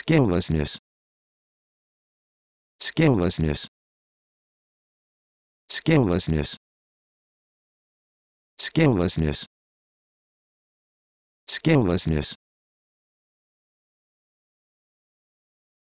Skilllessness. Skilllessness. Skilllessness. Skilllessness. Skilllessness.